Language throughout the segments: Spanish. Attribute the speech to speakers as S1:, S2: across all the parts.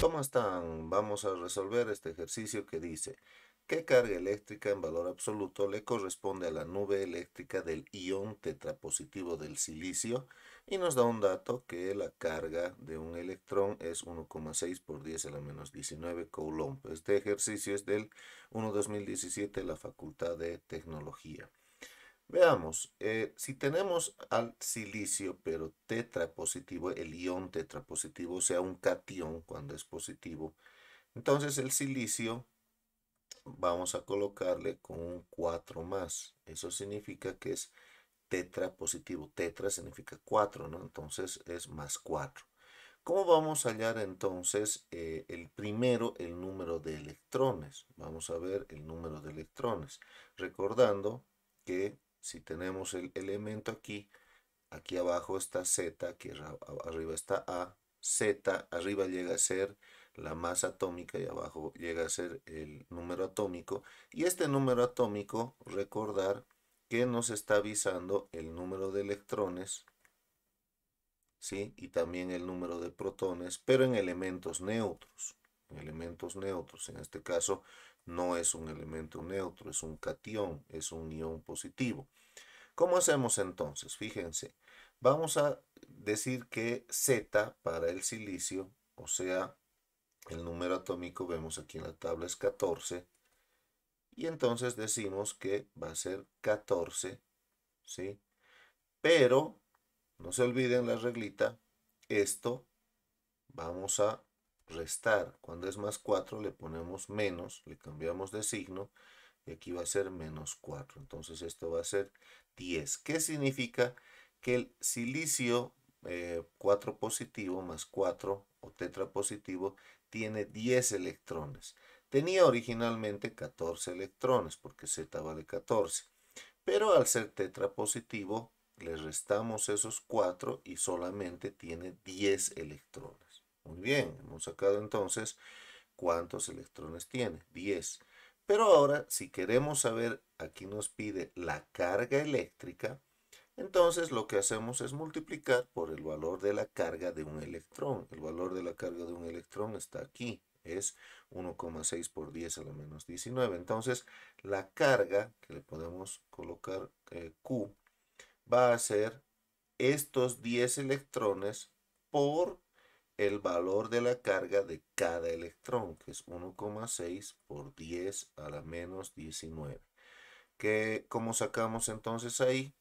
S1: ¿Cómo están? Vamos a resolver este ejercicio que dice ¿Qué carga eléctrica en valor absoluto le corresponde a la nube eléctrica del ion tetrapositivo del silicio? Y nos da un dato que la carga de un electrón es 1,6 por 10 a la menos 19 coulomb. Este ejercicio es del 1-2017 de la Facultad de Tecnología. Veamos, eh, si tenemos al silicio, pero tetrapositivo, el ion tetrapositivo, o sea, un cation cuando es positivo, entonces el silicio vamos a colocarle con un 4 más. Eso significa que es tetrapositivo. Tetra significa 4, ¿no? Entonces es más 4. ¿Cómo vamos a hallar entonces eh, el primero, el número de electrones? Vamos a ver el número de electrones. Recordando que si tenemos el elemento aquí, aquí abajo está Z, aquí arriba está A, Z arriba llega a ser la masa atómica y abajo llega a ser el número atómico. Y este número atómico, recordar que nos está avisando el número de electrones, ¿sí? Y también el número de protones, pero en elementos neutros. En elementos neutros, en este caso no es un elemento neutro, es un catión, es un ion positivo. ¿Cómo hacemos entonces? Fíjense, vamos a decir que Z para el silicio, o sea, el número atómico vemos aquí en la tabla es 14, y entonces decimos que va a ser 14, ¿sí? Pero, no se olviden la reglita, esto vamos a restar. Cuando es más 4 le ponemos menos, le cambiamos de signo y aquí va a ser menos 4. Entonces esto va a ser 10. ¿Qué significa? Que el silicio 4 eh, positivo más 4 o tetra positivo tiene 10 electrones. Tenía originalmente 14 electrones porque Z vale 14. Pero al ser tetra positivo le restamos esos 4 y solamente tiene 10 electrones bien, hemos sacado entonces cuántos electrones tiene, 10. Pero ahora, si queremos saber, aquí nos pide la carga eléctrica, entonces lo que hacemos es multiplicar por el valor de la carga de un electrón. El valor de la carga de un electrón está aquí, es 1,6 por 10 a la menos 19. Entonces, la carga que le podemos colocar eh, Q va a ser estos 10 electrones por el valor de la carga de cada electrón, que es 1,6 por 10 a la menos 19. Que, ¿Cómo sacamos entonces ahí?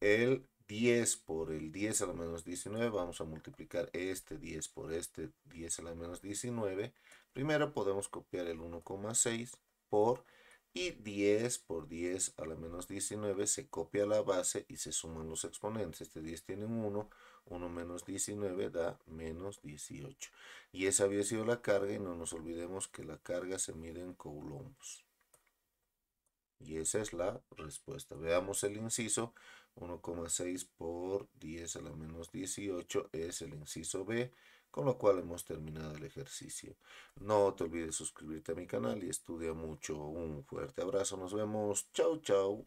S1: El 10 por el 10 a la menos 19, vamos a multiplicar este 10 por este 10 a la menos 19. Primero podemos copiar el 1,6 por y 10 por 10 a la menos 19 se copia la base y se suman los exponentes. Este 10 tiene 1, 1 menos 19 da menos 18. Y esa había sido la carga y no nos olvidemos que la carga se mide en coulombs Y esa es la respuesta. Veamos el inciso 1,6 por 10 a la menos 18 es el inciso B. Con lo cual hemos terminado el ejercicio. No te olvides suscribirte a mi canal y estudia mucho. Un fuerte abrazo. Nos vemos. Chau, chau.